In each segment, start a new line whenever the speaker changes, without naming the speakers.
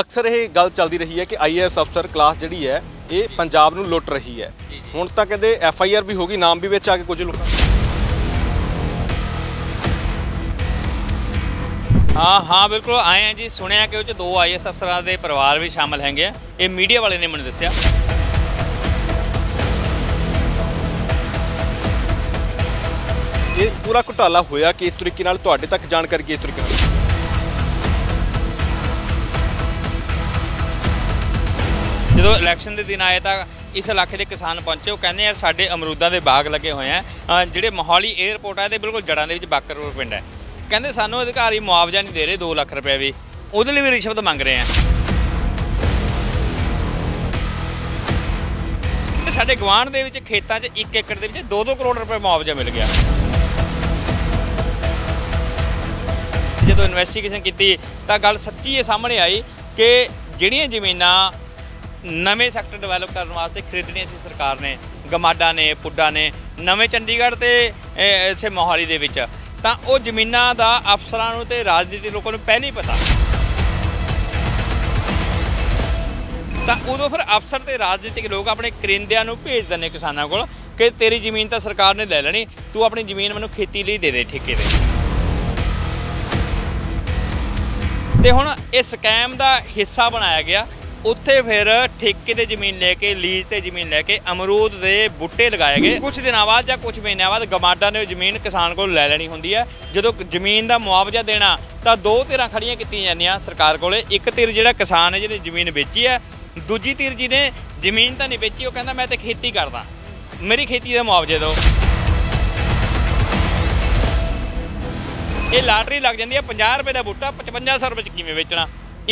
ਅਕਸਰ ਇਹ ਗੱਲ ਚੱਲਦੀ ਰਹੀ ਹੈ ਕਿ ਆਈਐਸ ਅਫਸਰ ਕਲਾਸ ਜਿਹੜੀ ਹੈ ਇਹ ਪੰਜਾਬ ਨੂੰ ਲੁੱਟ ਰਹੀ ਹੈ ਹੁਣ ਤਾਂ ਕਹਿੰਦੇ ਐਫ ਆਈ ਆਰ ਵੀ ਹੋ ਗਈ ਨਾਮ ਵੀ ਵਿੱਚ ਆ ਕੇ ਕੁਝ ਲੋਕਾਂ
ਹਾਂ ਹਾਂ ਬਿਲਕੁਲ ਆਏ ਆ ਜੀ ਸੁਣਿਆ ਕਿ ਉਹ ਚ ਦੋ ਆਈਐਸ ਅਫਸਰਾਂ ਦੇ ਪਰਿਵਾਰ ਵੀ ਸ਼ਾਮਲ ਹੈਗੇ ਇਹ ਮੀਡੀਆ ਵਾਲੇ ਨੇ ਮੈਨੂੰ ਦੱਸਿਆ ਇਹ ਪੂਰਾ ਘੁਟਾਲਾ ਹੋਇਆ
ਕਿ ਇਸ ਤਰੀਕੇ ਨਾਲ ਤੁਹਾਡੇ ਤੱਕ ਜਾਣਕਾਰੀ ਕਿਸ ਤਰੀਕੇ ਨਾਲ
ਜਦੋਂ ਇਲੈਕਸ਼ਨ ਦੇ ਦਿਨ ਆਏ ਤਾਂ ਇਸ ਇਲਾਕੇ ਦੇ ਕਿਸਾਨ ਪਹੁੰਚੇ ਉਹ ਕਹਿੰਦੇ ਆ ਸਾਡੇ ਅਮਰੂਦਾਂ ਦੇ ਬਾਗ ਲੱਗੇ ਹੋਏ ਆ ਜਿਹੜੇ ਮੋਹਾਲੀ 에ਅਰਪੋਰਟ ਆ ਇਹਦੇ ਬਿਲਕੁਲ ਜੜਾਂ ਦੇ ਵਿੱਚ ਬਾਕਰਪੁਰ ਪਿੰਡ ਹੈ ਕਹਿੰਦੇ ਸਾਨੂੰ ਅਧਿਕਾਰੀ ਮੁਆਵਜ਼ਾ ਨਹੀਂ ਦੇ ਰਹੇ 2 ਲੱਖ ਰੁਪਏ ਵੀ ਉਹਦੇ ਲਈ ਵੀ ਰਿਸ਼ਵਤ ਮੰਗ ਰਹੇ ਆ ਸਾਡੇ ਗਵਾਨ ਦੇ ਵਿੱਚ ਖੇਤਾਂ 'ਚ 1 ਏਕੜ ਦੇ ਵਿੱਚ 2-2 ਕਰੋੜ ਰੁਪਏ ਮੁਆਵਜ਼ਾ ਮਿਲ ਗਿਆ ਜਦੋਂ ਇਨਵੈਸਟੀਗੇਸ਼ਨ ਕੀਤੀ ਤਾਂ ਗੱਲ ਸੱਚੀ ਇਹ ਸਾਹਮਣੇ ਆਈ ਕਿ ਜਿਹੜੀਆਂ ਜ਼ਮੀਨਾਂ ਨਵੇਂ ਸੈਕਟਰ ਡਿਵੈਲਪ ਕਰਨ ਵਾਸਤੇ ਖਰੀਦਣੀ ਸੀ ਸਰਕਾਰ ਨੇ ਗਮਾਡਾ ਨੇ ਪੁੱਡਾ ਨੇ ਨਵੇਂ ਚੰਡੀਗੜ੍ਹ ਤੇ ਇਸੇ ਮੋਹਾਲੀ ਦੇ ਵਿੱਚ ਤਾਂ ਉਹ ਜ਼ਮੀਨਾਂ ਦਾ ਅਫਸਰਾਂ ਨੂੰ ਤੇ ਰਾਜਨੀਤੀ ਲੋਕਾਂ ਨੂੰ ਪਹਿਲੀ ਪਤਾ ਤਾਂ ਉਦੋਂ ਫਿਰ ਅਫਸਰ ਤੇ ਰਾਜਨੀਤਿਕ ਲੋਕ ਆਪਣੇ ਕਰਿੰਦਿਆਂ ਨੂੰ ਭੇਜ ਦਿੰਦੇ ਕਿਸਾਨਾਂ ਕੋਲ ਕਿ ਤੇਰੀ ਜ਼ਮੀਨ ਤਾਂ ਸਰਕਾਰ ਨੇ ਲੈ ਲੈਣੀ ਤੂੰ ਆਪਣੀ ਜ਼ਮੀਨ ਮੈਨੂੰ ਖੇਤੀ ਲਈ ਦੇ ਦੇ ਠੇਕੇ ਤੇ ਤੇ ਹੁਣ ਇਹ ਸਕੈਮ ਦਾ ਹਿੱਸਾ ਬਣਾਇਆ ਗਿਆ ਉੱਥੇ ਫਿਰ ਠੇਕੇ ਤੇ ਜ਼ਮੀਨ ਲੈ ਕੇ ਲੀਜ਼ ਤੇ ਜ਼ਮੀਨ ਲੈ ਕੇ ਅਮਰੂਦ ਦੇ ਬੂਟੇ ਲਗਾਏ ਗਏ ਕੁਝ ਦਿਨਾਂ ਬਾਅਦ ਜਾਂ ਕੁਝ ਮਹੀਨਿਆਂ ਬਾਅਦ ਗਮਾਡਾ ਨੇ ਉਹ ਜ਼ਮੀਨ ਕਿਸਾਨ ਕੋਲ ਲੈ ਲੈਣੀ ਹੁੰਦੀ ਹੈ ਜਦੋਂ ਜ਼ਮੀਨ ਦਾ ਮੁਆਵਜ਼ਾ ਦੇਣਾ ਤਾਂ ਦੋ ਧਿਰਾਂ ਖੜੀਆਂ ਕੀਤੀਆਂ ਜਾਂਦੀਆਂ ਸਰਕਾਰ ਕੋਲੇ ਇੱਕ ਧਿਰ ਜਿਹੜਾ ਕਿਸਾਨ ਹੈ ਜਿਹਨੇ ਜ਼ਮੀਨ ਵੇਚੀ ਹੈ ਦੂਜੀ ਧਿਰ ਜਿਹਨੇ ਜ਼ਮੀਨ ਤਾਂ ਨਹੀਂ ਵੇਚੀ ਉਹ ਕਹਿੰਦਾ ਮੈਂ ਤੇ ਖੇਤੀ ਕਰਦਾ ਮੇਰੀ ਖੇਤੀ ਦਾ ਮੁਆਵਜ਼ਾ ਦਿਓ ਇਹ ਲਾਟਰੀ ਲੱਗ ਜਾਂਦੀ ਹੈ 50 ਰੁਪਏ ਦਾ ਬੂਟਾ 5500 ਰੁਪਏ ਚ ਕਿਵੇਂ ਵੇਚਣਾ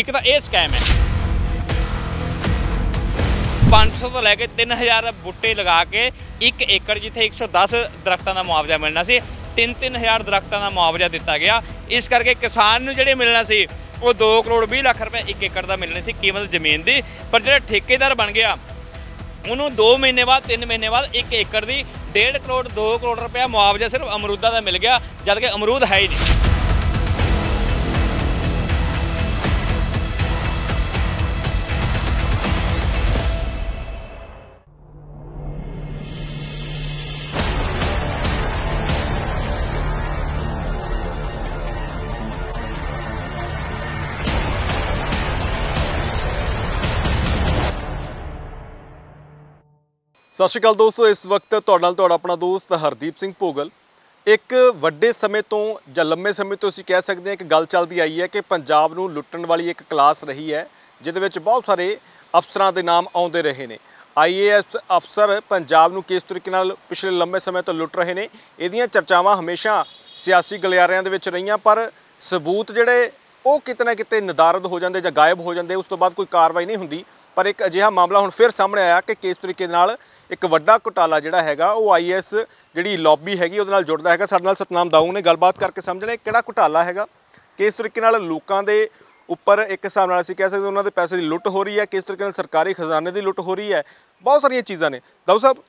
ਇੱਕ ਤਾਂ ਇਹ ਸਕੈਮ ਹੈ 500 ਤੋਂ ਲੈ ਕੇ 3000 ਬੁੱਟੇ ਲਗਾ ਕੇ 1 ਏਕੜ ਜਿੱਥੇ 110 ਦਰਖਤਾਂ ਦਾ ਮੁਆਵਜ਼ਾ ਮਿਲਣਾ ਸੀ 3-3000 ਦਰਖਤਾਂ ਦਾ ਮੁਆਵਜ਼ਾ ਦਿੱਤਾ ਗਿਆ ਇਸ ਕਰਕੇ ਕਿਸਾਨ ਨੂੰ ਜਿਹੜੇ ਮਿਲਣਾ ਸੀ ਉਹ 2 ਕਰੋੜ 20 ਲੱਖ ਰੁਪਏ 1 ਏਕੜ ਦਾ ਮਿਲਣੇ ਸੀ ਕੀਮਤ ਜ਼ਮੀਨ ਦੀ ਪਰ ਜਿਹੜਾ ਠੇਕੇਦਾਰ ਬਣ ਗਿਆ ਉਹਨੂੰ 2 ਮਹੀਨੇ ਬਾਅਦ 3 ਮਹੀਨੇ ਬਾਅਦ 1 ਏਕੜ ਦੀ 1.5 ਕਰੋੜ 2 ਕਰੋੜ ਰੁਪਏ ਮੁਆਵਜ਼ਾ ਸਿਰਫ ਅਮਰੂਦਾਂ ਦਾ ਮਿਲ ਗਿਆ ਜਦ ਕਿ ਅਮਰੂਦ ਹੈ ਹੀ ਨਹੀਂ
ਸਤਿ ਸ਼੍ਰੀ ਅਕਾਲ ਦੋਸਤੋ ਇਸ ਵਕਤ ਤੁਹਾਡੇ ਨਾਲ ਤੁਹਾਡਾ ਆਪਣਾ ਦੋਸਤ ਹਰਦੀਪ ਸਿੰਘ ਭੋਗਲ ਇੱਕ ਵੱਡੇ ਸਮੇਂ ਤੋਂ ਜਾਂ ਲੰਮੇ ਸਮੇਂ ਤੋਂ ਅਸੀਂ ਕਹਿ ਸਕਦੇ ਹਾਂ ਇੱਕ ਗੱਲ ਚੱਲਦੀ ਆਈ ਹੈ ਕਿ ਪੰਜਾਬ ਨੂੰ ਲੁੱਟਣ ਵਾਲੀ ਇੱਕ ਕਲਾਸ ਰਹੀ ਹੈ ਜਿਹਦੇ ਵਿੱਚ ਬਹੁਤ ਸਾਰੇ ਅਫਸਰਾਂ ਦੇ ਨਾਮ ਆਉਂਦੇ ਰਹੇ ਨੇ ਆਈਏਐਸ ਅਫਸਰ ਪੰਜਾਬ ਨੂੰ ਕਿਸ ਤਰੀਕੇ ਨਾਲ ਪਿਛਲੇ ਲੰਮੇ ਸਮੇਂ ਤੋਂ ਲੁੱਟ ਰਹੇ ਨੇ ਇਹਦੀਆਂ ਚਰਚਾਵਾਂ ਹਮੇਸ਼ਾ ਸਿਆਸੀ ਗਲਿਆਰਿਆਂ ਦੇ ਵਿੱਚ ਰਹੀਆਂ ਪਰ ਸਬੂਤ ਜਿਹੜੇ ਉਹ ਕਿਤੇ ਨਾ ਕਿਤੇ ਨਿਦਾਰਦ ਹੋ ਜਾਂਦੇ ਜਾਂ ਗਾਇਬ ਹੋ ਜਾਂਦੇ ਉਸ ਤੋਂ ਬਾਅਦ ਕੋਈ ਕਾਰਵਾਈ ਨਹੀਂ ਹੁੰਦੀ ਪਰ ਇੱਕ ਅਜਿਹਾ ਮਾਮਲਾ ਹੁਣ ਫਿਰ ਸਾਹਮਣੇ ਆਇਆ ਕਿ ਕਿਸ ਤਰੀਕੇ ਦੇ ਨਾਲ ਇੱਕ ਵੱਡਾ ਘੁਟਾਲਾ ਜਿਹੜਾ ਹੈਗਾ ਉਹ ਆਈਐਸ ਜਿਹੜੀ ਲੌਬੀ ਹੈਗੀ ਉਹਦੇ ਨਾਲ ਜੁੜਦਾ ਹੈਗਾ ਸਾਡੇ ਨਾਲ ਸਤਨਾਮ ਦਾਊ ਨੇ ਗੱਲਬਾਤ ਕਰਕੇ ਸਮਝਣਾ ਕਿਹੜਾ ਘੁਟਾਲਾ ਹੈਗਾ ਕਿਸ ਤਰੀਕੇ ਨਾਲ ਲੋਕਾਂ ਦੇ ਉੱਪਰ ਇੱਕ ਹਿਸਾਬ ਨਾਲ ਅਸੀਂ ਕਹਿ ਸਕਦੇ ਉਹਨਾਂ ਦੇ ਪੈਸੇ ਦੀ ਲੁੱਟ ਹੋ ਰਹੀ ਹੈ ਕਿਸ ਤਰੀਕੇ ਨਾਲ ਸਰਕਾਰੀ ਖਜ਼ਾਨੇ ਦੀ ਲੁੱਟ ਹੋ ਰਹੀ ਹੈ ਬਹੁਤ ਸਾਰੀਆਂ ਚੀਜ਼ਾਂ ਨੇ ਦਾਊ ਸਾਹਿਬ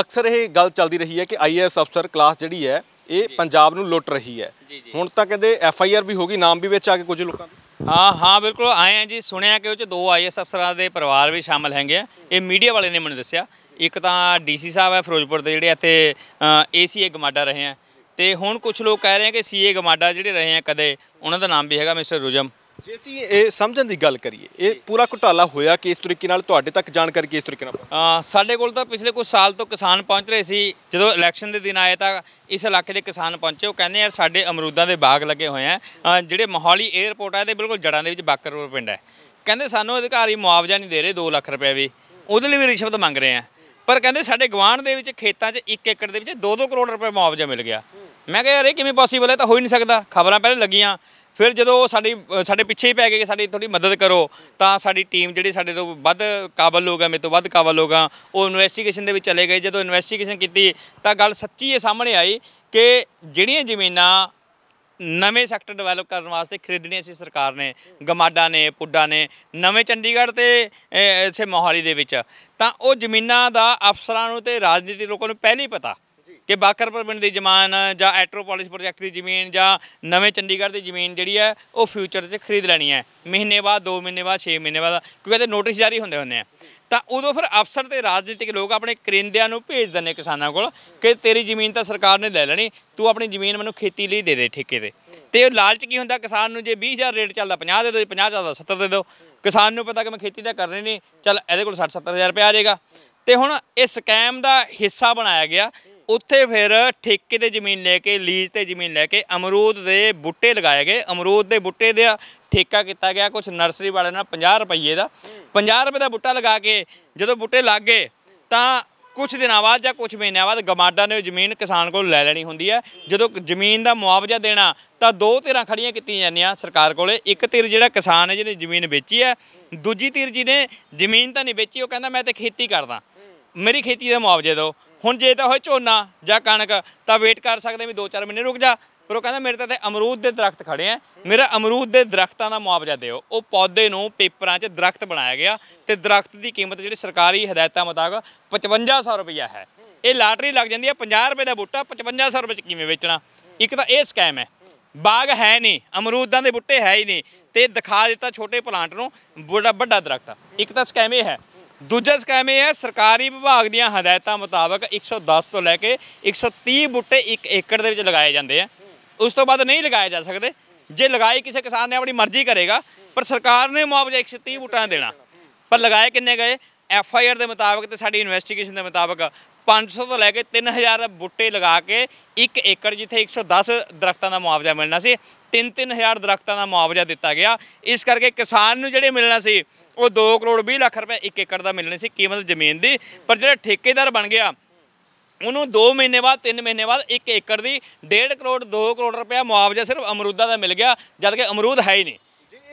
ਅਕਸਰ ਇਹ ਗੱਲ ਚੱਲਦੀ ਰਹੀ ਹੈ ਕਿ ਆਈਐਸ ਅਫਸਰ ਕਲਾਸ ਜਿਹੜੀ ਹੈ ਇਹ ਪੰਜਾਬ ਨੂੰ ਲੁੱਟ ਰਹੀ ਹੈ ਹੁਣ ਤਾਂ ਕਹਿੰਦੇ ਐਫਆਈਆਰ ਵੀ ਹੋ ਗਈ ਨਾਮ ਵੀ ਵਿੱਚ ਆ ਕੇ ਕੁਝ ਲੋਕਾਂ ਦੇ
ਹਾਂ ਹਾਂ ਬਿਲਕੁਲ ਆਏ ਆ ਜੀ ਸੁਣਿਆ ਕਿ ਉਹ ਚ ਦੋ ਆਈਐਸ ਅਫਸਰਾਂ ਦੇ ਪਰਿਵਾਰ ਵੀ ਸ਼ਾਮਲ ਹੈਗੇ ਆ ਇਹ ਮੀਡੀਆ ਵਾਲੇ ਨੇ ਮੈਨੂੰ ਦੱਸਿਆ ਇੱਕ ਤਾਂ ਡੀਸੀ ਸਾਹਿਬ ਹੈ ਫਿਰੋਜ਼ਪੁਰ ਦੇ ਜਿਹੜੇ ਇੱਥੇ ਏਸੀਏ ਗਮਾਡਾ ਰਹੇ ਆ ਤੇ ਹੁਣ ਕੁਝ ਲੋਕ ਕਹਿ ਰਹੇ ਆ ਕਿ ਸੀਏ ਗਮਾਡਾ ਜਿਹੜੇ ਰਹੇ ਆ ਕਦੇ ਉਹਨਾਂ ਦਾ ਨਾਮ ਵੀ ਹੈਗਾ ਮਿਸਟਰ ਰੁਜਮ ਜੇ ਅਸੀਂ ਇਹ ਸਮਝਣ
ਦੀ ਗੱਲ ਕਰੀਏ ਇਹ ਪੂਰਾ ਘੁਟਾਲਾ ਹੋਇਆ ਕਿਸ ਤਰੀਕੇ ਨਾਲ ਤੁਹਾਡੇ ਤੱਕ ਜਾਣਕਾਰੀ ਕਿਸ ਤਰੀਕੇ
ਨਾਲ ਸਾਡੇ ਕੋਲ ਤਾਂ ਪਿਛਲੇ ਕੁਝ ਸਾਲ ਤੋਂ ਕਿਸਾਨ ਪਹੁੰਚ ਰਹੇ ਸੀ ਜਦੋਂ ਇਲੈਕਸ਼ਨ ਦੇ ਦਿਨ ਆਏ ਤਾਂ ਇਸ ਇਲਾਕੇ ਦੇ ਕਿਸਾਨ ਪਹੁੰਚੇ ਉਹ ਕਹਿੰਦੇ ਆ ਸਾਡੇ ਅਮਰੂਦਾਂ ਦੇ ਬਾਗ ਲੱਗੇ ਹੋਏ ਆ ਜਿਹੜੇ ਮੋਹਾਲੀ 에ਅਰਪੋਰਟ ਆ ਇਹਦੇ ਬਿਲਕੁਲ ਜੜਾਂ ਦੇ ਵਿੱਚ ਬਾਕਰਪੁਰ ਪਿੰਡ ਹੈ ਕਹਿੰਦੇ ਸਾਨੂੰ ਅਧਿਕਾਰੀ ਮੁਆਵਜ਼ਾ ਨਹੀਂ ਦੇ ਰਹੇ 2 ਲੱਖ ਰੁਪਏ ਵੀ ਉਹਦੇ ਲਈ ਵੀ ਰਿਸ਼ਵਤ ਮੰਗ ਰਹੇ ਆ ਪਰ ਕਹਿੰਦੇ ਸਾਡੇ ਗਵਾਨ ਦੇ ਵਿੱਚ ਖੇਤਾਂ 'ਚ 1 ਏਕੜ ਦੇ ਵਿੱਚ 2-2 ਕਰੋੜ ਰੁਪਏ ਮੁਆਵਜ਼ਾ ਮਿਲ ਗਿਆ ਮੈਂ ਕਿਹਾ ਯਾਰ ਇਹ ਕਿਵੇਂ ਪੋਸੀਬਲ ਹੈ ਤਾਂ ਹੋ ਹੀ ਨਹੀਂ ਸਕਦਾ ਖਬਰਾਂ ਪਹਿਲੇ ਲੱਗੀਆਂ ਫਿਰ ਜਦੋਂ ਉਹ ਸਾਡੀ ਸਾਡੇ ਪਿੱਛੇ ਹੀ ਪੈ ਗਏ ਕਿ ਸਾਡੀ ਥੋੜੀ ਮਦਦ ਕਰੋ ਤਾਂ ਸਾਡੀ ਟੀਮ ਜਿਹੜੀ ਸਾਡੇ ਤੋਂ ਵੱਧ ਕਾਬਲ ਹੈ ਮੇਰੇ ਤੋਂ ਵੱਧ ਕਾਬਲ ਲੋਗਾ ਉਹ ਇਨਵੈਸਟੀਗੇਸ਼ਨ ਦੇ ਵਿੱਚ ਚਲੇ ਗਏ ਜਦੋਂ ਇਨਵੈਸਟੀਗੇਸ਼ਨ ਕੀਤੀ ਤਾਂ ਗੱਲ ਸੱਚੀ ਹੀ ਸਾਹਮਣੇ ਆਈ ਕਿ ਜਿਹੜੀਆਂ ਜ਼ਮੀਨਾਂ ਨਵੇਂ ਸੈਕਟਰ ਡਿਵੈਲਪ ਕਰਨ ਵਾਸਤੇ ਖਰੀਦਣੀਆਂ ਸੀ ਸਰਕਾਰ ਨੇ ਗਮਾਡਾ ਨੇ ਪੁੱਡਾ ਨੇ ਨਵੇਂ ਚੰਡੀਗੜ੍ਹ ਤੇ ਇਸੇ ਮੋਹਾਲੀ ਦੇ ਵਿੱਚ ਤਾਂ ਉਹ ਜ਼ਮੀਨਾਂ ਦਾ ਅਫਸਰਾਂ ਨੂੰ ਤੇ ਰਾਜਨੀਤੀ ਲੋਕਾਂ ਨੂੰ ਪਹਿਲੀ ਪਤਾ ਕਿ ਬਾਕਰਪੁਰ ਪਿੰਡ ਦੀ ਜ਼ਮੀਨ ਜਾਂ ਐਟਰੋਪੋਲਿਸ ਪ੍ਰੋਜੈਕਟ ਦੀ ਜ਼ਮੀਨ ਜਾਂ ਨਵੇਂ ਚੰਡੀਗੜ੍ਹ ਦੀ ਜ਼ਮੀਨ ਜਿਹੜੀ ਹੈ ਉਹ ਫਿਊਚਰ 'ਚ ਖਰੀਦ ਲੈਣੀ ਹੈ ਮਹੀਨੇ ਬਾਅਦ 2 ਮਹੀਨੇ ਬਾਅਦ 6 ਮਹੀਨੇ ਬਾਅਦ ਕਿਉਂਕਿ ਇਹਦੇ ਨੋਟਿਸ ਜਾਰੀ ਹੁੰਦੇ ਹੁੰਦੇ ਆ ਤਾਂ ਉਦੋਂ ਫਿਰ ਅਫਸਰ ਤੇ ਰਾਜਨੀਤਿਕ ਲੋਕ ਆਪਣੇ ਕਰਿੰਦਿਆਂ ਨੂੰ ਭੇਜ ਦਿੰਦੇ ਕਿਸਾਨਾਂ ਕੋਲ ਕਿ ਤੇਰੀ ਜ਼ਮੀਨ ਤਾਂ ਸਰਕਾਰ ਨੇ ਲੈ ਲੈਣੀ ਤੂੰ ਆਪਣੀ ਜ਼ਮੀਨ ਮੈਨੂੰ ਖੇਤੀ ਲਈ ਦੇ ਦੇ ਠੇਕੇ ਤੇ ਤੇ ਉਹ ਲਾਲਚ ਕੀ ਹੁੰਦਾ ਕਿਸਾਨ ਨੂੰ ਜੇ 20000 ਰੇਟ ਚੱਲਦਾ 50 ਦੇ ਦਿਓ 50 ਚੱਲਦਾ 70 ਦੇ ਦਿਓ ਕਿਸਾਨ ਨੂੰ ਪਤਾ ਕਿ ਮੈਂ ਖੇਤੀ ਤਾਂ ਕਰਨੀ ਨਹੀਂ ਚੱਲ ਇਹਦੇ ਕੋਲ 60 70000 ਰੁਪਏ ਆ ਜਾਏਗਾ ਤੇ ਹੁਣ ਇਹ ਸਕੈਮ ਦਾ ਹਿੱਸਾ ਬਣਾਇਆ ਗਿਆ ਉੱਥੇ ਫਿਰ ਠੇਕੇ ਤੇ ਜ਼ਮੀਨ ਲੈ ਕੇ ਲੀਜ਼ ਤੇ ਜ਼ਮੀਨ ਲੈ ਕੇ ਅਮਰੂਦ ਦੇ ਬੁੱਟੇ ਲਗਾਏ ਗਏ ਅਮਰੂਦ ਦੇ ਬੁੱਟੇ ਦਾ ਠੇਕਾ ਕੀਤਾ ਗਿਆ ਕੁਝ ਨਰਸਰੀ ਵਾਲਿਆਂ ਨਾਲ 50 ਰੁਪਏ ਦਾ 50 ਰੁਪਏ ਦਾ ਬੁੱਟਾ ਲਗਾ ਕੇ ਜਦੋਂ ਬੁੱਟੇ ਲੱਗ ਗਏ ਤਾਂ ਕੁਝ ਦਿਨਾਂ ਬਾਅਦ ਜਾਂ ਕੁਝ ਮਹੀਨਿਆਂ ਬਾਅਦ ਗਮਾਡਾ ਨੇ ਉਹ ਜ਼ਮੀਨ ਕਿਸਾਨ ਕੋਲ ਲੈ ਲੈਣੀ ਹੁੰਦੀ ਹੈ ਜਦੋਂ ਜ਼ਮੀਨ ਦਾ ਮੁਆਵਜ਼ਾ ਦੇਣਾ ਤਾਂ ਦੋ ਧਿਰਾਂ ਖੜੀਆਂ ਕੀਤੀਆਂ ਜਾਂਦੀਆਂ ਸਰਕਾਰ ਕੋਲੇ ਇੱਕ ਧਿਰ ਜਿਹੜਾ ਕਿਸਾਨ ਹੈ ਜਿਹਨੇ ਜ਼ਮੀਨ ਵੇਚੀ ਹੈ ਦੂਜੀ ਧਿਰ ਜਿਹਨੇ ਜ਼ਮੀਨ ਤਾਂ ਨਹੀਂ ਵੇਚੀ ਉਹ ਕਹਿੰਦਾ ਮੈਂ ਤੇ ਖੇਤੀ ਕਰਦਾ ਮੇਰੀ ਖੇਤੀ ਦਾ ਮੁਆਵਜ਼ਾ ਦਿਓ ਹੁਣ ਜੇ ਤਾਂ ਹੋਏ ਝੋਨਾ ਜਾਂ ਕਣਕ ਤਾਂ ਵੇਟ ਕਰ ਸਕਦੇ ਵੀ 2-4 ਮਹੀਨੇ ਰੁਕ ਜਾ ਪਰ ਉਹ ਕਹਿੰਦਾ ਮੇਰੇ ਤਾਂ ਤੇ ਅਮਰੂਦ ਦੇ ਦਰਖਤ ਖੜੇ ਆ ਮੇਰਾ ਅਮਰੂਦ ਦੇ ਦਰਖਤਾਂ ਦਾ ਮੁਆਵਜ਼ਾ ਦਿਓ ਉਹ ਪੌਦੇ ਨੂੰ ਪੇਪਰਾਂ 'ਚ ਦਰਖਤ ਬਣਾਇਆ ਗਿਆ ਤੇ ਦਰਖਤ ਦੀ ਕੀਮਤ ਜਿਹੜੀ ਸਰਕਾਰੀ ਹਦਾਇਤਾਂ ਮੁਤਾਬਕ 5500 ਰੁਪਇਆ ਹੈ ਇਹ ਲਾਟਰੀ ਲੱਗ ਜਾਂਦੀ ਹੈ 50 ਰੁਪਏ ਦਾ ਬੂਟਾ 5500 ਰੁਪਏ 'ਚ ਕਿਵੇਂ ਵੇਚਣਾ ਇੱਕ ਤਾਂ ਇਹ ਸਕੈਮ ਹੈ ਬਾਗ ਹੈ ਨਹੀਂ ਅਮਰੂਦਾਂ ਦੇ ਬੂਟੇ ਹੈ ਹੀ ਨਹੀਂ ਤੇ ਦਿਖਾ ਦਿੱਤਾ ਛੋਟੇ ਪਲਾਂਟ ਨੂੰ ਬੜਾ ਵੱਡਾ ਦਰਖਤ ਇੱਕ ਤਾਂ ਸਕੈਮ ਇਹ ਹੈ ਦੂਜਾ ਸਕੈਮ ਇਹ ਹੈ ਸਰਕਾਰੀ ਵਿਭਾਗ ਦੀਆਂ ਹਦਾਇਤਾਂ ਮੁਤਾਬਕ 110 ਤੋਂ ਲੈ ਕੇ 130 ਬੂਟੇ 1 ਏਕੜ ਦੇ ਵਿੱਚ ਲਗਾਏ ਜਾਂਦੇ ਆ ਉਸ ਤੋਂ ਬਾਅਦ ਨਹੀਂ ਲਗਾਏ ਜਾ ਸਕਦੇ ਜੇ ਲਗਾਏ ਕਿਸੇ ਕਿਸਾਨ ਨੇ ਆਪਣੀ ਮਰਜ਼ੀ ਕਰੇਗਾ ਪਰ ਸਰਕਾਰ ਨੇ ਮੁਆਵਜ਼ਾ 130 ਬੂਟਾਂ ਦੇਣਾ ਪਰ ਲਗਾਏ ਕਿੰਨੇ ਗਏ ਐਫ ਆਈ ਆਰ ਦੇ ਮੁਤਾਬਕ ਤੇ ਸਾਡੀ ਇਨਵੈਸਟੀਗੇਸ਼ਨ ਦੇ ਮੁਤਾਬਕ 500 ਤੋਂ ਲੈ ਕੇ 3000 ਬੂਟੇ ਲਗਾ ਕੇ 1 ਏਕੜ ਜਿੱਥੇ 110 ਦਰਖਤਾਂ ਦਾ ਮੁਆਵਜ਼ਾ ਮਿਲਣਾ ਸੀ 3-3000 ਦਰਖਤਾਂ ਦਾ ਮੁਆਵਜ਼ਾ ਦਿੱਤਾ ਗਿਆ ਇਸ ਕਰਕੇ ਕਿਸਾਨ ਨੂੰ ਜਿਹੜੇ ਮਿਲਣਾ ਸੀ ਉਹ 2 ਕਰੋੜ 20 ਲੱਖ ਰੁਪਏ 1 ਏਕੜ ਦਾ ਮਿਲਣੀ ਸੀ ਕੀਮਤ ਜ਼ਮੀਨ ਦੀ ਪਰ ਜਿਹੜਾ ਠੇਕੇਦਾਰ ਬਣ ਗਿਆ ਉਹਨੂੰ 2 ਮਹੀਨੇ ਬਾਅਦ 3 ਮਹੀਨੇ ਬਾਅਦ 1 ਏਕੜ ਦੀ 1.5 ਕਰੋੜ 2 ਕਰੋੜ ਰੁਪਏ ਮੁਆਵਜ਼ਾ ਸਿਰਫ ਅਮਰੂਦਾਂ ਦਾ ਮਿਲ ਗਿਆ ਜਦ ਕਿ ਅਮਰੂਦ ਹੈ ਹੀ ਨਹੀਂ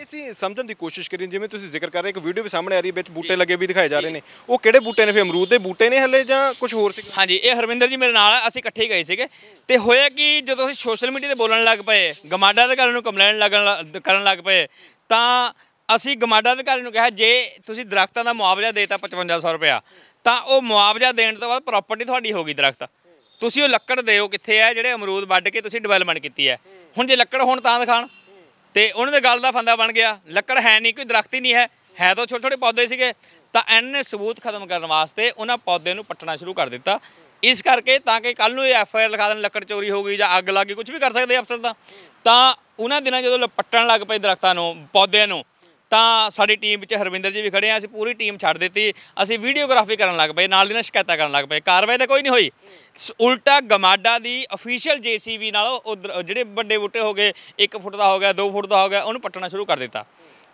ਇਸੀ ਸਮਝਣ ਦੀ ਕੋਸ਼ਿਸ਼ ਕਰੀ ਜਿਵੇਂ ਤੁਸੀਂ ਜ਼ਿਕਰ ਕਰ ਰਹੇ ਇੱਕ ਵੀਡੀਓ ਵੀ ਸਾਹਮਣੇ ਆ ਰਹੀ ਵਿੱਚ ਬੂਟੇ ਲੱਗੇ ਵੀ ਦਿਖਾਏ ਜਾ ਰਹੇ ਨੇ ਉਹ ਕਿਹੜੇ ਬੂਟੇ ਨੇ ਫੇ ਅਮਰੂਦ ਦੇ ਬੂਟੇ ਨੇ ਹੱਲੇ
ਜਾਂ ਕੁਝ ਹੋਰ ਸੀ ਹਾਂਜੀ ਇਹ ਹਰਵਿੰਦਰ ਜੀ ਮੇਰੇ ਨਾਲ ਅਸੀਂ ਇਕੱਠੇ ਗਏ ਸੀਗੇ ਤੇ ਹੋਇਆ ਕਿ ਜਦੋਂ ਅਸੀਂ ਸੋਸ਼ਲ ਮੀਡੀਆ ਤੇ ਬੋਲਣ ਲੱਗ ਪਏ ਗਮਾਡਾ ਦੇ ਗੱਲ ਨੂੰ ਕੰਪਲੇਨ ਲੱਗਣ ਕਰਨ ਲੱਗ ਪਏ ਤਾਂ ਅਸੀਂ ਗਮਾਡਾ ਅਧਿਕਾਰੀ ਨੂੰ ਕਿਹਾ ਜੇ ਤੁਸੀਂ ਦਰਖਤਾਂ ਦਾ ਮੁਆਵਜ਼ਾ ਦੇਤਾ 5500 ਰੁਪਇਆ ਤਾਂ ਉਹ ਮੁਆਵਜ਼ਾ ਦੇਣ ਤੋਂ ਬਾਅਦ ਪ੍ਰਾਪਰਟੀ ਤੁਹਾਡੀ ਹੋ ਗਈ ਦਰਖਤ ਤੁਸੀਂ ਉਹ ਲੱਕੜ ਦਿਓ ਕਿੱਥੇ ਆ ਜਿਹੜੇ ਅਮਰੂਦ ਵੱਢ ਕੇ ਤੁਸੀਂ ਡਿਵੈਲਪਮੈਂਟ ਕੀਤੀ ਹੈ ਹੁਣ ਜੇ ਲੱਕੜ ਹੋਣ ਤਾਂ ਦਿਖਾਣ ਤੇ ਉਹਨਾਂ ਦੇ ਗੱਲ ਦਾ ਫੰਦਾ ਬਣ ਗਿਆ ਲੱਕੜ ਹੈ ਨਹੀਂ ਕੋਈ ਦਰਖਤ ਹੀ ਨਹੀਂ ਹੈ ਹੈ ਤਾਂ ਛੋਟੇ ਛੋਟੇ ਪੌਦੇ ਸੀਗੇ ਤਾਂ ਐਨ ਨੇ ਸਬੂਤ ਖਤਮ ਕਰਨ ਵਾਸਤੇ ਉਹਨਾਂ ਪੌਦੇ ਨੂੰ ਪੱਟਣਾ ਸ਼ੁਰੂ ਕਰ ਦਿੱਤਾ ਇਸ ਕਰਕੇ ਤਾਂ ਕਿ ਕੱਲ ਨੂੰ ਇਹ ਐਫ ਆਈ ਆਰ ਲਿਖਾ ਦੇਣ ਲੱਕੜ ਚੋਰੀ ਹੋ ਗਈ ਜਾਂ ਅੱਗ ਲੱਗ ਗਈ ਕੁਝ ਵੀ ਕਰ ਸਕਦੇ ਅਫਸਰ ਤਾਂ ਤਾਂ ਉਹਨਾਂ ਦਿਨਾਂ ਜਦੋਂ ਪੱਟਣ ਲੱਗ ਪਏ ਦਰਖਤਾਂ ਨੂੰ ਪੌਦਿਆਂ ਨੂੰ ਤਾਂ ਸਾਡੀ ਟੀਮ ਵਿੱਚ ਹਰਵਿੰਦਰ ਜੀ ਵੀ ਖੜੇ ਆ ਅਸੀਂ ਪੂਰੀ ਟੀਮ ਛੱਡ ਦਿੱਤੀ ਅਸੀਂ ਵੀਡੀਓਗ੍ਰਾਫੀ ਕਰਨ ਲੱਗ ਪਏ ਨਾਲ ਦੀ ਨਾਲ ਸ਼ਿਕਾਇਤਾਂ ਕਰਨ ਲੱਗ ਪਏ ਕਾਰਵਾਈ ਤਾਂ ਕੋਈ ਨਹੀਂ ਹੋਈ ਉਲਟਾ ਗਮਾਡਾ ਦੀ ਅਫੀਸ਼ੀਅਲ ਜੀਸੀਬੀ ਨਾਲ ਉਹ ਜਿਹੜੇ ਵੱਡੇ ਬੂਟੇ ਹੋ ਗਏ 1 ਫੁੱਟ ਦਾ ਹੋ ਗਿਆ 2 ਫੁੱਟ ਦਾ ਹੋ ਗਿਆ ਉਹਨੂੰ ਪੱਟਣਾ ਸ਼ੁਰੂ ਕਰ ਦਿੱਤਾ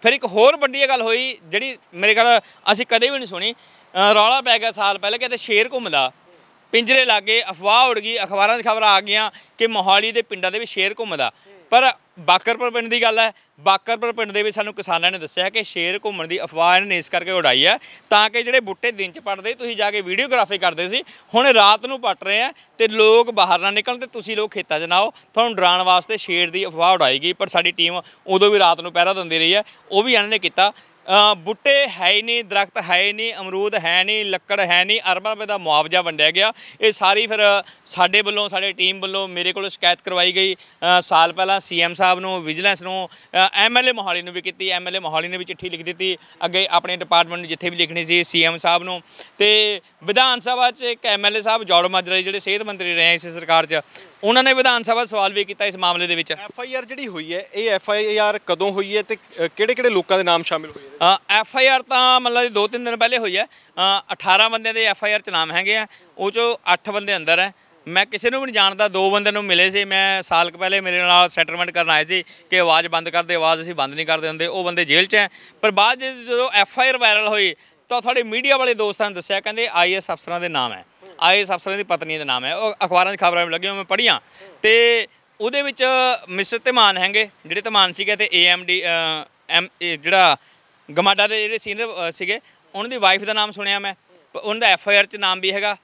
ਫਿਰ ਇੱਕ ਹੋਰ ਵੱਡੀ ਗੱਲ ਹੋਈ ਜਿਹੜੀ ਮੇਰੇ ਖਿਆਲ ਅਸੀਂ ਕਦੇ ਵੀ ਨਹੀਂ ਸੁਣੀ ਰੌਲਾ ਪੈ ਗਿਆ ਸਾਲ ਪਹਿਲੇ ਕਿ ਤੇ ਸ਼ੇਰ ਘੁੰਮਦਾ ਪਿੰਜਰੇ ਲੱਗੇ ਅਫਵਾਹ ਉੜ ਗਈ ਅਖਬਾਰਾਂ 'ਚ ਖਬਰ ਆ ਗਈਆਂ ਕਿ ਮੋਹਾਲੀ ਦੇ ਪਿੰਡਾਂ ਦੇ ਵਿੱਚ ਸ਼ੇਰ ਘੁੰਮਦਾ ਪਰ ਬਾਕਰਪੁਰ ਪਿੰਡ ਦੀ ਗੱਲ ਹੈ ਬਾਕਰਪੁਰ ਪਿੰਡ ਦੇ ਵਿੱਚ ਸਾਨੂੰ ਕਿਸਾਨਾਂ ਨੇ ਦੱਸਿਆ ਕਿ ਸ਼ੇਰ ਘੁੰਮਣ ਦੀ ਅਫਵਾਹ ਨੇ ਇਸ ਕਰਕੇ ਉਡਾਈ ਹੈ ਤਾਂ ਕਿ ਜਿਹੜੇ ਬੁੱਟੇ ਦਿਨ 'ਚ ਪੜਦੇ ਤੁਸੀਂ ਜਾ ਕੇ ਵੀਡੀਓਗ੍ਰਾਫੀ ਕਰਦੇ ਸੀ ਹੁਣ ਰਾਤ ਨੂੰ ਪਟ ਰਹੇ ਆ ਤੇ ਲੋਕ ਬਾਹਰ ਨਾ ਨਿਕਲਣ ਤੇ ਤੁਸੀਂ ਲੋਕ ਖੇਤਾਂ 'ਚ ਨਾ ਆਓ ਤੁਹਾਨੂੰ ਡਰਾਉਣ ਵਾਸਤੇ ਸ਼ੇਰ ਦੀ ਅਫਵਾਹ ਉਡਾਈ ਗਈ ਪਰ ਸਾਡੀ ਟੀਮ ਉਦੋਂ ਵੀ ਰਾਤ ਨੂੰ ਪਹਿਰਾ ਦਿੰਦੀ ਰਹੀ ਹੈ ਉਹ ਵੀ ਇਹਨਾਂ ਨੇ ਕੀਤਾ ਬੁੱਟੇ ਹੈ ਨਹੀਂ ਦਰਖਤ ਹੈ ਨਹੀਂ ਅਮਰੂਦ ਹੈ ਨਹੀਂ ਲੱਕੜ ਹੈ ਨਹੀਂ ਅਰਬਾਂ ਰੁਪਏ ਦਾ ਮੁਆਵਜ਼ਾ ਵੰਡਿਆ ਗਿਆ ਇਹ ਸਾਰੀ ਫਿਰ ਸਾਡੇ ਵੱਲੋਂ ਸਾਡੇ ਟੀਮ ਵੱਲੋਂ ਮੇਰੇ ਕੋਲ ਸ਼ਿਕਾਇਤ ਕਰਵਾਈ ਗਈ ਸਾਲ ਪਹਿਲਾਂ ਸੀਐਮ ਸਾਹਿਬ ਨੂੰ ਵਿਜੀਲੈਂਸ ਨੂੰ ਐਮਐਲਏ ਮੋਹਾਲੀ ਨੂੰ ਵੀ ਕੀਤੀ ਐਮਐਲਏ ਮੋਹਾਲੀ ਨੇ ਵੀ ਚਿੱਠੀ ਲਿਖ ਦਿੱਤੀ ਅੱਗੇ ਆਪਣੇ ਡਿਪਾਰਟਮੈਂਟ ਨੂੰ ਜਿੱਥੇ ਵੀ ਲਿਖਣੀ ਸੀ ਸੀਐਮ ਸਾਹਿਬ ਨੂੰ ਤੇ ਵਿਧਾਨ ਸਭਾ 'ਚ ਇੱਕ ਐਮਐਲਏ ਸਾਹਿਬ ਜੌੜ ਮਾਜਰਾ ਜਿਹੜੇ ਸਿਹਤ ਮੰਤਰੀ ਰਹੇ ਇਸ ਸਰਕਾਰ 'ਚ ਉਹਨਾਂ ਨੇ ਵਿਧਾਨ ਸਭਾ ਸਵਾਲ ਵੀ ਕੀਤਾ ਇਸ ਮਾਮਲੇ ਦੇ ਵਿੱਚ ਐਫਆਈਆਰ ਜਿਹੜੀ ਹੋਈ ਹੈ ਇਹ ਐਫਆਈਆਰ
ਕਦੋਂ ਹੋਈ ਹੈ ਤੇ ਕਿਹੜੇ-ਕਿਹੜੇ ਲੋਕਾਂ ਦੇ ਨਾਮ ਸ਼ਾਮਿਲ
ਹੋਏ ਐਫਆਈਆਰ ਤਾਂ ਮਤਲਬ ਦੋ ਤਿੰਨ ਦਿਨ ਪਹਿਲੇ ਹੋਈ ਹੈ 18 ਬੰਦਿਆਂ ਦੇ ਐਫਆਈਆਰ 'ਚ ਨਾਮ ਹੈਗੇ ਆ ਉਹ 'ਚੋਂ 8 ਬੰਦੇ ਅੰਦਰ ਹੈ ਮੈਂ ਕਿਸੇ ਨੂੰ ਵੀ ਨਹੀਂ ਜਾਣਦਾ ਦੋ ਬੰਦੇ ਨੂੰ ਮਿਲੇ ਸੀ ਮੈਂ ਸਾਲ ਕ ਪਹਿਲੇ ਮੇਰੇ ਨਾਲ ਸੈਟਲਮੈਂਟ ਕਰਨ ਆਏ ਸੀ ਕਿ ਆਵਾਜ਼ ਬੰਦ ਕਰਦੇ ਆਵਾਜ਼ ਅਸੀਂ ਬੰਦ ਨਹੀਂ ਕਰਦੇ ਹੁੰਦੇ ਉਹ ਬੰਦੇ ਜੇਲ੍ਹ 'ਚ ਹੈ ਪਰ ਬਾਅਦ ਜਦੋਂ ਐਫਆਈਆਰ ਵਾਇਰਲ ਹੋਈ ਤਾਂ ਸਾਡੇ ਮੀਡੀਆ ਵਾਲੇ ਦੋਸਤਾਂ ਨੇ ਦੱਸਿਆ ਕਹਿੰਦੇ ਆਈਐਸ ਅਫਸਰਾਂ ਦੇ ਨਾਮ ਹੈ ਆਈਐਸ ਅਫਸਰਾਂ ਦੀ ਪਤਨੀਆਂ ਦੇ ਨਾਮ ਹੈ ਉਹ ਅਖਬਾਰਾਂ 'ਚ ਖਬਰਾਂ ਲੱਗੀਆਂ ਮੈਂ ਪੜ੍ਹੀਆਂ ਤੇ ਉਹਦੇ ਵਿੱਚ ਮਿਸਟਰ ਧਮਾਨ ਹੈਗੇ ਜਿਹੜੇ ਧਮਾਨ ਸੀਗੇ ਤੇ ਏਐਮਡੀ ਐਮ ਜਿਹੜਾ ਗਮਾਡਾ ਦੇ ਜਿਹੜੇ ਸੀਨੀਅਰ ਸੀਗੇ ਉਹਨਾਂ ਦੀ ਵਾਈਫ ਦਾ ਨਾਮ ਸੁਣਿਆ ਮੈਂ ਉਹਨਾਂ ਦਾ ਐਫ ਆਈ ਆਰ 'ਚ ਨਾਮ ਵੀ ਹੈਗਾ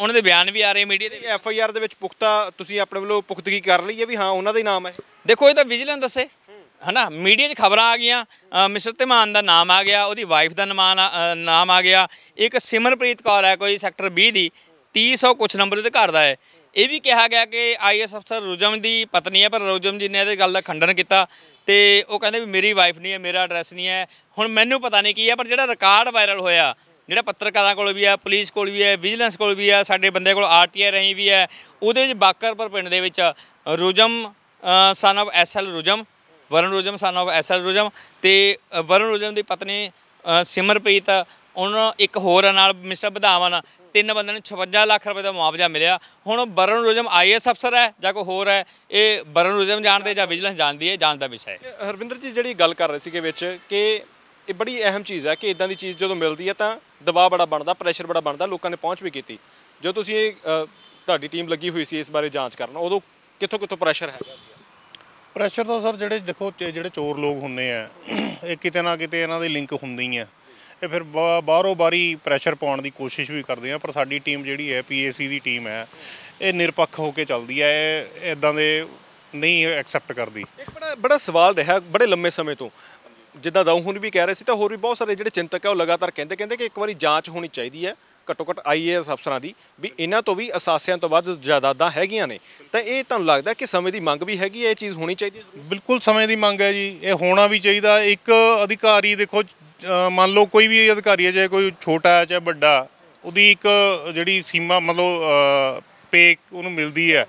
ਉਹਨਾਂ ਦੇ ਬਿਆਨ ਵੀ ਆ ਰਹੇ ਮੀਡੀਆ ਦੇ ਐਫ ਆਈ ਆਰ ਦੇ ਵਿੱਚ ਪੁਖਤਾ ਤੁਸੀਂ ਆਪਣੇ ਵੱਲੋਂ ਪੁਖਤਗੀ ਕਰ ਲਈ ਹੈ ਵੀ ਹਾਂ ਉਹਨਾਂ ਦਾ ਹੀ ਨਾਮ ਹੈ ਦੇਖੋ ਇਹ ਤਾਂ ਵਿਜੀਲੈਂਸ ਦੱਸੇ ਹਨਾ ਮੀਡੀਆ 'ਚ ਖਬਰਾਂ ਆ ਗਈਆਂ ਮਿਸਟਰ ਧਮਾਨ ਦਾ ਨਾਮ ਆ ਗਿਆ ਉਹਦੀ ਵਾਈਫ ਦਾ ਨਾਮ ਆ ਗਿਆ ਇੱਕ ਸਿਮਰਪ੍ਰੀਤ ਕੌਰ ਹੈ ਕੋਈ ਸੈਕਟਰ 20 ਦੀ 300 ਕੁਛ ਨੰਬਰ ਦੇ ਘਰ ਦਾ ਹੈ ਇਹ ਵੀ ਕਿਹਾ ਗਿਆ ਕਿ ਆਈਐਸ ਅਫਸਰ ਰੁਜਮ ਦੀ ਪਤਨੀ ਹੈ ਪਰ ਰੁਜਮ ਜੀ ਨੇ ਇਹਦੇ ਗੱਲ ਦਾ ਖੰਡਨ ਕੀਤਾ ਤੇ ਉਹ ਕਹਿੰਦੇ ਵੀ ਮੇਰੀ ਵਾਈਫ ਨਹੀਂ ਹੈ ਮੇਰਾ ਐਡਰੈਸ ਨਹੀਂ ਹੈ ਹੁਣ ਮੈਨੂੰ ਪਤਾ ਨਹੀਂ ਕੀ ਹੈ ਪਰ ਜਿਹੜਾ ਰਿਕਾਰਡ ਵਾਇਰਲ ਹੋਇਆ ਜਿਹੜਾ ਪੱਤਰਕਾਰਾਂ ਕੋਲ ਵੀ ਹੈ ਪੁਲਿਸ ਕੋਲ ਵੀ ਹੈ ਵਿਜੀਲੈਂਸ ਕੋਲ ਵੀ ਹੈ ਸਾਡੇ ਬੰਦੇ ਕੋਲ ਆਰਟੀਆਈ ਰਹੀ ਵੀ ਹੈ ਉਹਦੇ ਵਿੱਚ ਬਾਕਰਪੁਰ ਪਿੰਡ ਦੇ ਵਿੱਚ ਰੁਜਮ ਸਨ ਆਫ ਐਸਐਲ ਰੁਜਮ ਵਰਨ ਰੋਜਮ ਸਨ ਆਫ ਐਸਐਲ ਰੋਜਮ ਤੇ ਵਰਨ ਰੋਜਮ ਦੀ ਪਤਨੀ ਸਿਮਰਪ੍ਰੀਤ ਉਹਨਾਂ ਇੱਕ ਹੋਰ ਨਾਲ ਮਿਸਟਰ ਵਧਾਵਨ ਤਿੰਨ ਬੰਦਿਆਂ ਨੂੰ 56 ਲੱਖ ਰੁਪਏ ਦਾ ਮੁਆਵਜ਼ਾ ਮਿਲਿਆ ਹੁਣ ਵਰਨ ਰੋਜਮ ਆਈਐਸ ਅਫਸਰ ਹੈ ਜਾਂ ਕੋਈ ਹੋਰ ਹੈ ਇਹ ਵਰਨ ਰੋਜਮ ਜਾਣਦੇ ਜਾਂ ਵਿਜੀਲੈਂਸ ਜਾਣਦੀ ਹੈ ਜਾਣਦਾ ਦਾ ਵਿਸ਼ਾ ਹੈ ਹਰਵਿੰਦਰ ਜੀ ਜਿਹੜੀ ਗੱਲ ਕਰ ਰਹੇ ਸੀਗੇ ਵਿੱਚ ਕਿ
ਇਹ ਬੜੀ ਅਹਿਮ ਚੀਜ਼ ਹੈ ਕਿ ਇਦਾਂ ਦੀ ਚੀਜ਼ ਜਦੋਂ ਮਿਲਦੀ ਹੈ ਤਾਂ ਦਬਾਅ ਬੜਾ ਬਣਦਾ ਪ੍ਰੈਸ਼ਰ ਬੜਾ ਬਣਦਾ ਲੋਕਾਂ ਨੇ ਪਹੁੰਚ ਵੀ ਕੀਤੀ ਜੋ ਤੁਸੀਂ ਤੁਹਾਡੀ ਟੀਮ ਲੱਗੀ ਹੋਈ ਸੀ ਇਸ ਬਾਰੇ ਜਾਂਚ ਕਰਨ ਉਦੋਂ ਕਿੱਥੋਂ ਕਿੱਥੋਂ ਪ੍ਰੈਸ਼ਰ
ਹੈਗਾ ਪ੍ਰੈਸ਼ਰ ਤਾਂ ਸਰ ਜਿਹੜੇ ਦੇਖੋ ਜਿਹੜੇ ਚੋਰ ਲੋਕ ਹੁੰਦੇ ਆ ਇਹ ਕਿਤੇ ਨਾ ਕਿਤੇ ਇਹਨਾਂ ਦੇ ਲਿੰਕ ਹੁੰਦੀ ਆ ਇਹ ਫਿਰ ਬਾਹਰੋਂ ਬਾਰੀ ਪ੍ਰੈਸ਼ਰ ਪਾਉਣ ਦੀ ਕੋਸ਼ਿਸ਼ ਵੀ ਕਰਦੇ ਆ ਪਰ ਸਾਡੀ ਟੀਮ ਜਿਹੜੀ ਹੈ ਪੀਏਸੀ ਦੀ ਟੀਮ ਹੈ ਇਹ ਨਿਰਪੱਖ ਹੋ ਕੇ ਚੱਲਦੀ ਹੈ ਇਹ ਇਦਾਂ ਦੇ ਨਹੀਂ ਐਕਸੈਪਟ ਕਰਦੀ ਇੱਕ ਬੜਾ ਬੜਾ ਸਵਾਲ ਰਿਹਾ ਬੜੇ ਲੰਮੇ ਸਮੇਂ ਤੋਂ ਜਿੱਦਾਂ ਦਾਉ ਹੁਣ
ਵੀ ਕਹਿ ਰਹੇ ਸੀ ਤਾਂ ਹੋਰ ਵੀ ਬਹੁਤ ਸਾਰੇ ਜਿਹੜੇ ਚਿੰਤਕ ਹੈ ਉਹ ਲਗਾਤਾਰ ਕਹਿੰਦੇ ਕਹਿੰਦੇ ਕਿ ਇੱਕ ਵਾਰੀ ਜਾਂਚ ਹੋਣੀ ਚਾਹੀਦੀ ਹੈ ਘੱਟੋ ਘੱਟ ਆਈਏਐਸ ਅਫਸਰਾਂ ਦੀ ਵੀ ਇਹਨਾਂ ਤੋਂ ਵੀ ਅਸਾਸਿਆਂ ਤੋਂ ਵੱਧ ਜਾਇਦਾਦਾਂ ਹੈਗੀਆਂ ਨੇ ਤਾਂ ਇਹ ਤੁਹਾਨੂੰ ਲੱਗਦਾ ਕਿ ਸਮੇਂ ਦੀ
ਮੰਗ ਵੀ ਹੈਗੀ ਹੈ ਇਹ ਚੀਜ਼ ਹੋਣੀ ਚਾਹੀਦੀ ਹੈ ਬਿਲਕੁਲ ਸਮੇਂ ਦੀ ਮੰਗ ਹੈ ਜੀ ਇਹ ਹੋਣਾ ਵੀ ਚਾਹੀਦਾ ਇੱਕ ਅਧਿਕਾਰੀ ਦੇਖੋ ਮੰਨ ਲਓ ਕੋਈ ਵੀ ਅਧਿਕਾਰੀ ਹੈ ਚਾਹੇ ਕੋਈ ਛੋਟਾ ਹੈ ਚਾਹੇ ਵੱਡਾ ਉਹਦੀ ਇੱਕ ਜਿਹੜੀ ਸੀਮਾ ਮਤਲਬ ਪੇ ਉਹਨੂੰ ਮਿਲਦੀ ਹੈ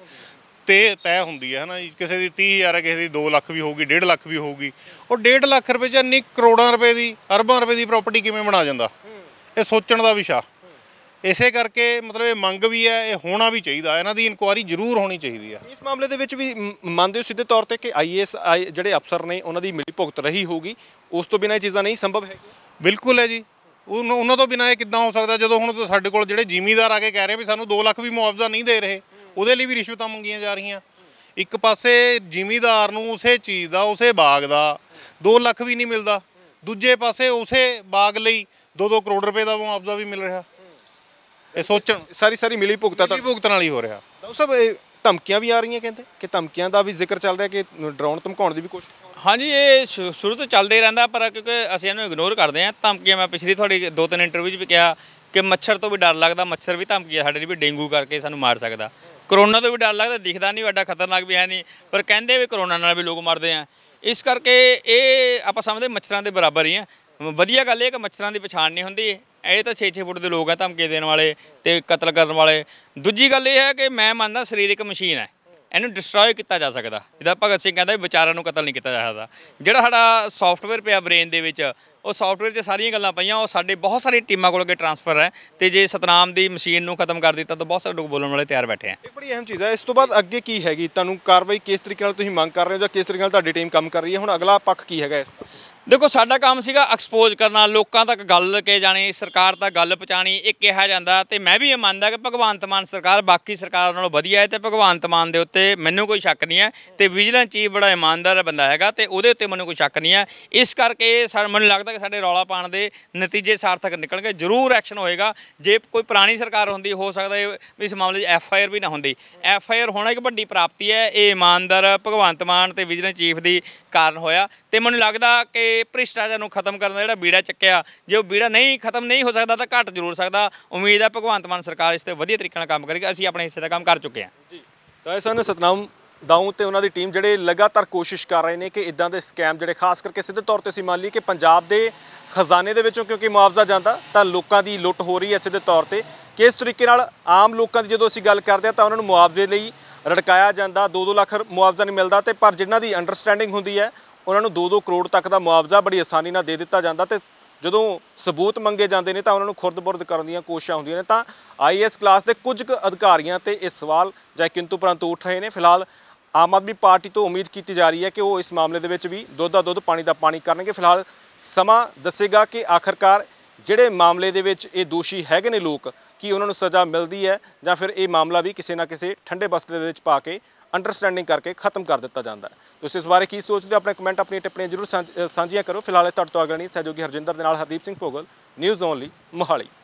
ਤੇ ਤੈ ਹੁੰਦੀ ਹੈ ਹਨਾ ਕਿਸੇ ਦੀ 30000 ਹੈ ਕਿਸੇ ਦੀ 2 ਲੱਖ ਵੀ ਹੋਊਗੀ 1.5 ਲੱਖ ਵੀ ਹੋਊਗੀ ਉਹ 1.5 ਲੱਖ ਰੁਪਏ ਚ ਇੰਨੀ ਕਰੋੜਾਂ ਰੁਪਏ ਦੀ ਅਰਬਾਂ ਰੁਪਏ ਦੀ ਪ੍ਰਾਪਰਟੀ ਕਿਵੇਂ ਬਣਾ ਜਾਂਦਾ ਇਹ ਸੋਚਣ ਦਾ ਵਿਸ਼ਾ ਇਸੇ ਕਰਕੇ ਮਤਲਬ ਇਹ ਮੰਗ ਵੀ ਹੈ ਇਹ ਹੋਣਾ ਵੀ ਚਾਹੀਦਾ ਇਹਨਾਂ ਦੀ ਇਨਕੁਆਰੀ ਜ਼ਰੂਰ ਹੋਣੀ ਚਾਹੀਦੀ ਹੈ ਇਸ ਮਾਮਲੇ ਦੇ ਵਿੱਚ ਵੀ
ਮੰਨਦੇ ਹੋ ਸਿੱਧੇ ਤੌਰ ਤੇ ਕਿ ਆਈਐਸ ਜਿਹੜੇ ਅਫਸਰ ਨੇ ਉਹਨਾਂ ਦੀ ਮਿਲੀ ਭੁਗਤ ਰਹੀ ਹੋਊਗੀ ਉਸ ਤੋਂ ਬਿਨਾਂ ਇਹ ਚੀਜ਼ਾਂ
ਨਹੀਂ ਸੰਭਵ ਹੈ ਬਿਲਕੁਲ ਹੈ ਜੀ ਉਹਨਾਂ ਤੋਂ ਬਿਨਾਂ ਇਹ ਕਿੱਦਾਂ ਹੋ ਸਕਦਾ ਜਦੋਂ ਹੁਣ ਸਾਡੇ ਕੋਲ ਜਿਹੜੇ ਜ਼ਿਮੀਦਾਰ ਆ ਕੇ ਕਹਿ ਰਹੇ ਵੀ ਸਾਨੂੰ 2 ਲੱਖ ਵੀ ਮੁਆਵਜ਼ਾ ਨਹੀਂ ਦੇ ਰਹੇ ਉਹਦੇ ਲਈ ਵੀ ਰਿਸ਼ਵਤਾਂ ਮੰਗੀਆਂ ਜਾ ਰਹੀਆਂ ਇੱਕ ਪਾਸੇ ਜ਼ਿਮੀਦਾਰ ਨੂੰ ਉਸੇ ਚੀਜ਼ ਦਾ ਉਸੇ ਬਾਗ ਦਾ 2 ਲੱਖ ਵੀ ਨਹੀਂ ਮਿਲਦਾ ਦੂਜੇ ਪਾਸੇ ਉਸੇ ਬਾਗ ਲਈ 2-2 ਕਰੋੜ ਰੁਪਏ ਦਾ ਮੁਆਵਜ਼ਾ ਵੀ ਮਿਲ ਰਿਹਾ ਇਹ ਸੋਚਣ ਸਾਰੀ ਸਾਰੀ ਮਿਲੀ ਤੱਕ ਤਾਂ ਨਾਲ ਵਾਲੀ ਹੋ ਰਿਹਾ ਤਾਂ ਸਭ ਇਹ ਧਮਕੀਆਂ ਵੀ ਆ ਰਹੀਆਂ ਕਹਿੰਦੇ ਕਿ ਧਮਕੀਆਂ
ਦਾ ਵੀ ਜ਼ਿਕਰ ਚੱਲ ਰਿਹਾ ਕਿ ਡਰਾਉਣ ਧਮਕਾਉਣ ਦੀ ਵੀ ਕੋਸ਼ਿਸ਼ ਹਾਂਜੀ ਇਹ ਸ਼ੁਰੂ ਤੋਂ ਚੱਲਦੇ ਰਹਿੰਦਾ ਪਰ ਕਿਉਂਕਿ ਅਸੀਂ ਇਹਨੂੰ ਇਗਨੋਰ ਕਰਦੇ ਆਂ ਧਮਕੀਆਂ ਮੈਂ ਪਿਛਲੀ ਤੁਹਾਡੀ ਦੋ ਤਿੰਨ ਇੰਟਰਵਿਊ 'ਚ ਵੀ ਕਿਹਾ ਕਿ ਮੱਛਰ ਤੋਂ ਵੀ ਡਰ ਲੱਗਦਾ ਮੱਛਰ ਵੀ ਧਮਕੀ ਹੈ ਸਾਡੇ ਲਈ ਵੀ ਡੇਂਗੂ ਕਰਕੇ ਸਾਨੂੰ ਮਾਰ ਸਕਦਾ ਕਰੋਨਾ ਤੋਂ ਵੀ ਡਰ ਲੱਗਦਾ ਦਿਖਦਾ ਨਹੀਂ ਵੱਡਾ ਖਤਰਨਾਕ ਵੀ ਹੈ ਨਹੀਂ ਪਰ ਕਹਿੰਦੇ ਵੀ ਕਰੋਨਾ ਨਾਲ ਵੀ ਲੋਕ ਮਰਦੇ ਆ ਇਸ ਕਰਕੇ ਇਹ ਆਪਾਂ ਸਮਝਦੇ ਮੱਛਰਾਂ ਦੇ ਬਰਾਬਰ ਹੀ ਆ ਵਧੀਆ ਗੱਲ ਇਹ ਕਿ ਮੱਛਰਾਂ ਦੀ ਪਛਾਣ ਨਹੀਂ ਹੁੰਦੀ ਇਹ ਤਾਂ 6-6 ਫੁੱਟ ਦੇ ਲੋਕ ਆ ਧਮਕੇ ਦੇਣ ਵਾਲੇ ਤੇ ਕਤਲ ਕਰਨ ਵਾਲੇ ਦੂਜੀ ਗੱਲ ਇਹ ਹੈ ਕਿ ਮੈਂ ਮੰਨਦਾ ਸਰੀਰਕ ਮਸ਼ੀਨ ਹੈ ਇਹਨੂੰ ਡਿਸਟਰੋਏ ਕੀਤਾ ਜਾ ਸਕਦਾ ਜਿਹਦਾ ਭਗਤ ਸਿੰਘ ਕਹਿੰਦਾ ਵਿਚਾਰਾਂ ਨੂੰ ਕਤਲ ਨਹੀਂ ਕੀਤਾ ਜਾ ਸਕਦਾ ਜਿਹੜਾ ਸਾਡਾ ਸੌਫਟਵੇਅਰ ਪਿਆ ਬ੍ਰੇਨ ਦੇ ਵਿੱਚ ਉਹ ਸੌਫਟਵੇਅਰ 'ਚ ਸਾਰੀਆਂ ਗੱਲਾਂ ਪਈਆਂ ਉਹ ਸਾਡੇ ਬਹੁਤ ਸਾਰੀ ਟੀਮਾਂ ਕੋਲ ਅੱਗੇ ਟ੍ਰਾਂਸਫਰ ਹੈ ਤੇ ਜੇ ਸਤਨਾਮ ਦੀ ਮਸ਼ੀਨ ਨੂੰ ਖਤਮ ਕਰ ਦਿੱਤਾ ਤਾਂ ਬਹੁਤ ਸਾਰੇ ਲੋਕ ਬੋਲਣ ਵਾਲੇ ਤਿਆਰ ਬੈਠੇ ਆ ਇਹ ਬੜੀ ਅਹਿਮ ਚੀਜ਼ ਹੈ ਇਸ ਤੋਂ ਬਾਅਦ ਅੱਗੇ ਕੀ ਹੈਗੀ ਤੁਹਾਨੂੰ ਕਾਰਵਾਈ
ਕਿਸ ਤਰੀਕੇ ਨਾਲ ਤੁਸੀਂ ਮੰਗ ਕਰ ਰਹੇ ਹੋ ਜਾਂ ਕਿਸ ਤਰੀਕੇ ਨਾਲ ਤੁਹਾਡੀ ਟੀਮ ਕੰਮ ਕਰ ਰਹੀ ਹੈ ਹੁਣ ਅਗਲਾ ਪੱਖ ਕੀ ਹੈਗਾ
ਦੇਖੋ ਸਾਡਾ ਕੰਮ ਸੀਗਾ ਐਕਸਪੋਜ਼ ਕਰਨਾ ਲੋਕਾਂ ਤੱਕ ਗੱਲ ਕੇ ਜਾਣੀ ਸਰਕਾਰ ਤੱਕ ਗੱਲ ਪਹੁੰਚਾਣੀ ਇਹ ਕਿਹਾ ਜਾਂਦਾ ਤੇ ਮੈਂ ਵੀ ਇਹ ਮੰਨਦਾ ਕਿ ਭਗਵੰਤ ਮਾਨ ਸਰਕਾਰ ਬਾਕੀ ਸਰਕਾਰ ਨਾਲੋਂ ਵਧੀਆ ਹੈ ਤੇ ਭਗਵੰਤ ਮਾਨ ਦੇ ਉੱਤੇ ਮੈਨੂੰ ਕੋਈ ਸ਼ੱਕ ਨਹੀਂ ਹੈ ਤੇ ਵਿਜੀਲੈਂਸ ਚੀਫ ਬੜਾ ਇਮਾਨਦਾਰ ਬੰਦਾ ਹੈਗਾ ਤੇ ਉਹਦੇ ਉੱਤੇ ਮੈਨੂੰ ਕੋਈ ਸ਼ੱਕ ਨਹੀਂ ਹੈ ਇਸ ਕਰਕੇ ਸਰ ਮੈਨੂੰ ਲੱਗਦਾ ਤੱਕ ਸਾਡੇ ਰੌਲਾ ਪਾਣ ਦੇ ਨਤੀਜੇ ਸਾਰਥਕ ਨਿਕਲਣਗੇ ਜ਼ਰੂਰ ਐਕਸ਼ਨ ਹੋਏਗਾ ਜੇ ਕੋਈ ਪੁਰਾਣੀ ਸਰਕਾਰ ਹੁੰਦੀ ਹੋ ਸਕਦਾ ਇਹ ਵੀ ਇਸ ਮਾਮਲੇ 'ਚ ਐਫ ਆਈ ਆਰ ਵੀ ਨਾ ਹੁੰਦੀ ਐਫ ਆਈ ਆਰ ਹੋਣਾ ਇੱਕ ਵੱਡੀ ਪ੍ਰਾਪਤੀ ਹੈ ਇਹ ਇਮਾਨਦਾਰ ਭਗਵੰਤ ਮਾਨ ਤੇ ਵਿਜੀਲੈਂਸ ਚੀਫ ਦੀ ਕਾਰਨ ਹੋਇਆ ਤੇ ਮੈਨੂੰ ਲੱਗਦਾ ਕਿ ਭ੍ਰਿਸ਼ਟਾਚਾਰ ਨੂੰ ਖਤਮ ਕਰਨ ਦਾ ਜਿਹੜਾ ਬੀੜਾ ਚੱਕਿਆ ਜੇ ਉਹ ਬੀੜਾ ਨਹੀਂ ਖਤਮ ਨਹੀਂ ਹੋ ਸਕਦਾ ਤਾਂ ਘੱਟ ਜ਼ਰੂਰ ਸਕਦਾ ਉਮੀਦ ਹੈ ਭਗਵੰਤ ਮਾਨ ਸਰਕਾਰ ਇਸ ਤੇ ਵਧੀਆ ਤਰੀਕੇ ਨਾਲ ਕੰਮ ਕਰੇਗੀ ਅਸੀਂ ਆਪਣੇ ਹਿੱਸੇ ਦਾ ਕੰਮ ਕਰ ਚੁੱਕੇ ਹਾਂ ਜੀ ਤਾਂ ਇਹ ਸਨ ਸਤਨਾਮ ਦਾਉਂ ਤੇ
ਉਹਨਾਂ ਦੀ ਟੀਮ ਜਿਹੜੇ ਲਗਾਤਾਰ ਕੋਸ਼ਿਸ਼ ਕਰ ਰਹੇ ਨੇ ਕਿ ਇਦਾਂ ਦੇ ਸਕੈਮ ਜਿਹੜੇ ਖਾਸ ਕਰਕੇ ਸਿੱਧੇ ਤੌਰ ਤੇ ਅਸੀਂ ਮੰਨ ਲਈ ਕਿ ਪੰਜਾਬ ਦੇ ਖਜ਼ਾਨੇ ਦੇ ਵਿੱਚੋਂ ਕਿਉਂਕਿ ਮੁਆਵਜ਼ਾ ਜਾਂਦਾ ਤਾਂ ਲੋਕਾਂ ਦੀ ਲੁੱਟ ਹੋ ਰਹੀ ਹੈ ਸਿੱਧੇ ਤੌਰ ਤੇ ਕਿਸ ਤਰੀਕੇ ਨਾਲ ਆਮ ਲੋਕਾਂ ਦੀ ਜਦੋਂ ਅਸੀਂ ਗੱਲ ਕਰਦੇ ਆ ਤਾਂ ਉਹਨਾਂ ਨੂੰ ਮੁਆਵਜ਼ੇ ਲਈ ਰੜਕਾਇਆ ਜਾਂਦਾ 2-2 ਲੱਖ ਮੁਆਵਜ਼ਾ ਨਹੀਂ ਮਿਲਦਾ ਤੇ ਪਰ ਜਿਨ੍ਹਾਂ ਦੀ ਅੰਡਰਸਟੈਂਡਿੰਗ ਹੁੰਦੀ ਹੈ ਉਹਨਾਂ ਨੂੰ 2-2 ਕਰੋੜ ਤੱਕ ਦਾ ਮੁਆਵਜ਼ਾ ਬੜੀ ਆਸਾਨੀ ਨਾਲ ਦੇ ਦਿੱਤਾ ਜਾਂਦਾ ਤੇ ਜਦੋਂ ਸਬੂਤ ਮੰਗੇ ਜਾਂਦੇ ਨੇ ਤਾਂ ਉਹਨਾਂ ਨੂੰ ਖੁਰਦ-ਬੁਰਦ ਕਰਨ ਦੀਆਂ ਕੋਸ਼ਿਸ਼ਾਂ ਹੁੰਦੀਆਂ ਨੇ ਤਾਂ ਆਈਐਸ ਕਲਾਸ ਦੇ ਕੁਝ ਅਧਿਕਾਰੀਆਂ ਤੇ ਇਹ ਸਵਾਲ ਜਾਂ ਕਿੰਤੂ ਪਰੰਤੂ ਉੱਠ ਰਹੇ ਨੇ ਫਿਲਹਾਲ ਆਮ ਆਦਮੀ ਪਾਰਟੀ ਤੋਂ ਉਮੀਦ ਕੀਤੀ ਜਾ ਰਹੀ ਹੈ ਕਿ ਉਹ ਇਸ ਮਾਮਲੇ ਦੇ ਵਿੱਚ ਵੀ ਦੁੱਧ ਦਾ ਦੁੱਧ ਪਾਣੀ ਦਾ ਪਾਣੀ ਕਰਨਗੇ ਫਿਲਹਾਲ ਸਮਾਂ ਦੱਸੇਗਾ ਕਿ ਆਖਰਕਾਰ ਜਿਹੜੇ ਮਾਮਲੇ ਦੇ ਵਿੱਚ ਇਹ ਦੋਸ਼ੀ ਹੈਗੇ ਨੇ ਲੋਕ ਕੀ ਉਹਨਾਂ ਨੂੰ ਸਜ਼ਾ ਮਿਲਦੀ ਹੈ ਜਾਂ ਫਿਰ ਇਹ ਮਾਮਲਾ ਵੀ ਕਿਸੇ ਨਾ ਕਿਸੇ ਠੰਡੇ ਬਸਤੇ ਦੇ ਵਿੱਚ ਪਾ ਕੇ ਅੰਡਰਸਟੈਂਡਿੰਗ ਕਰਕੇ ਖਤਮ ਕਰ ਦਿੱਤਾ ਜਾਂਦਾ ਹੈ ਤੁਸੀਂ ਇਸ ਬਾਰੇ ਕੀ ਸੋਚਦੇ ਹੋ ਆਪਣੇ ਕਮੈਂਟ ਆਪਣੀ ਟਿੱਪਣੀਆਂ ਜ਼ਰੂਰ ਸਾਂਝੀਆਂ ਕਰੋ ਫਿਲਹਾਲ ਤੁਹਾਡੇ ਤੋਂ ਅਗਲਣੀ ਸਹਿਯੋਗੀ ਹਰਜਿੰਦਰ ਦੇ ਨਾਲ ਹਰਦੀਪ ਸਿੰਘ ਭੋਗਲ ਨਿਊਜ਼ ਓਨਲੀ ਮੋਹਾਲੀ